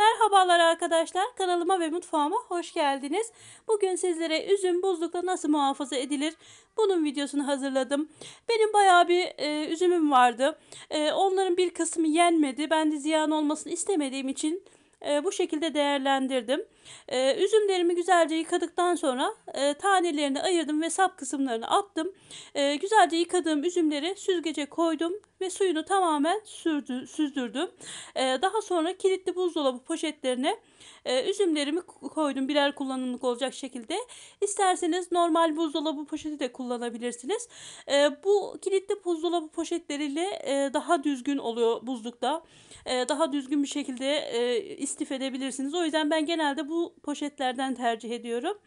Merhabalar arkadaşlar kanalıma ve mutfağıma hoş geldiniz. Bugün sizlere üzüm buzlukta nasıl muhafaza edilir bunun videosunu hazırladım. Benim bayağı bir e, üzümüm vardı. E, onların bir kısmı yenmedi. Ben de ziyan olmasını istemediğim için e, bu şekilde değerlendirdim. E, üzümlerimi güzelce yıkadıktan sonra e, tanelerini ayırdım ve sap kısımlarını attım. E, güzelce yıkadığım üzümleri süzgece koydum ve suyunu tamamen sürdü, süzdürdüm. E, daha sonra kilitli buzdolabı poşetlerine e, üzümlerimi koydum birer kullanımlık olacak şekilde. İsterseniz normal buzdolabı poşeti de kullanabilirsiniz. E, bu kilitli buzdolabı poşetleriyle e, daha düzgün oluyor buzlukta. E, daha düzgün bir şekilde e, istif edebilirsiniz. O yüzden ben genelde bu poşetlerden tercih ediyorum.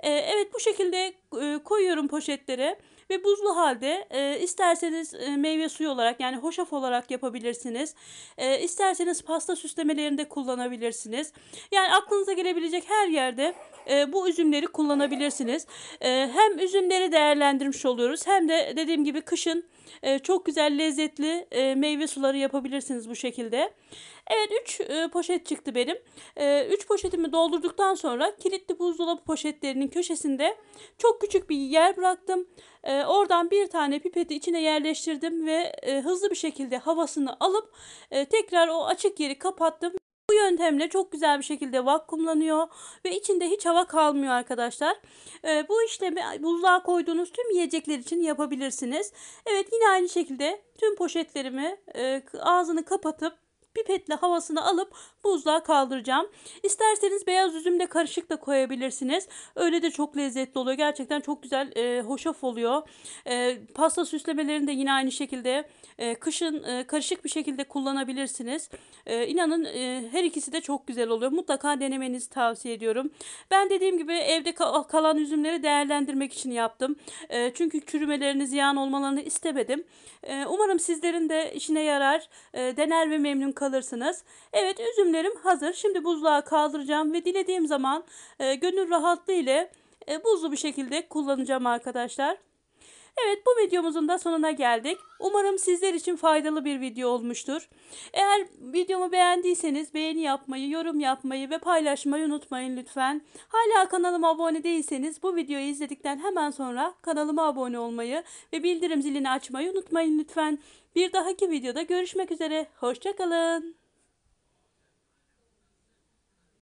E, evet bu şekilde e, koyuyorum poşetlere ve buzlu halde e, isterseniz e, meyve suyu olarak yani hoşaf olarak yapabilirsiniz. E, isterseniz pasta süslemelerinde kullanabilirsiniz. Yani aklınıza gelebilecek her yerde e, bu üzümleri kullanabilirsiniz. E, hem üzümleri değerlendirmiş oluyoruz hem de dediğim gibi kışın e, çok güzel lezzetli e, meyve suları yapabilirsiniz bu şekilde. Evet 3 e, poşet çıktı benim. 3 e, ee, üç poşetimi doldurduktan sonra kilitli buzdolabı poşetlerinin köşesinde çok küçük bir yer bıraktım. E, oradan bir tane pipeti içine yerleştirdim ve e, hızlı bir şekilde havasını alıp e, tekrar o açık yeri kapattım. Bu yöntemle çok güzel bir şekilde vakumlanıyor ve içinde hiç hava kalmıyor arkadaşlar. Ee, bu işlemi buzluğa koyduğunuz tüm yiyecekler için yapabilirsiniz. Evet yine aynı şekilde tüm poşetlerimi e, ağzını kapatıp pipetle havasını alıp buzluğa kaldıracağım. İsterseniz beyaz üzümle karışık da koyabilirsiniz. Öyle de çok lezzetli oluyor. Gerçekten çok güzel e, hoşaf oluyor. E, pasta süslemelerini de yine aynı şekilde e, kışın e, karışık bir şekilde kullanabilirsiniz. E, inanın e, her ikisi de çok güzel oluyor. Mutlaka denemenizi tavsiye ediyorum. Ben dediğim gibi evde kalan üzümleri değerlendirmek için yaptım. E, çünkü çürümelerini, ziyan olmalarını istemedim. E, umarım sizlerin de işine yarar. E, dener ve memnun kalırsınız kalırsınız. Evet üzümlerim hazır. Şimdi buzluğa kaldıracağım ve dilediğim zaman e, gönül rahatlığı ile e, buzlu bir şekilde kullanacağım arkadaşlar. Evet bu videomuzun da sonuna geldik. Umarım sizler için faydalı bir video olmuştur. Eğer videomu beğendiyseniz beğeni yapmayı, yorum yapmayı ve paylaşmayı unutmayın lütfen. Hala kanalıma abone değilseniz bu videoyu izledikten hemen sonra kanalıma abone olmayı ve bildirim zilini açmayı unutmayın lütfen. Bir dahaki videoda görüşmek üzere. Hoşçakalın.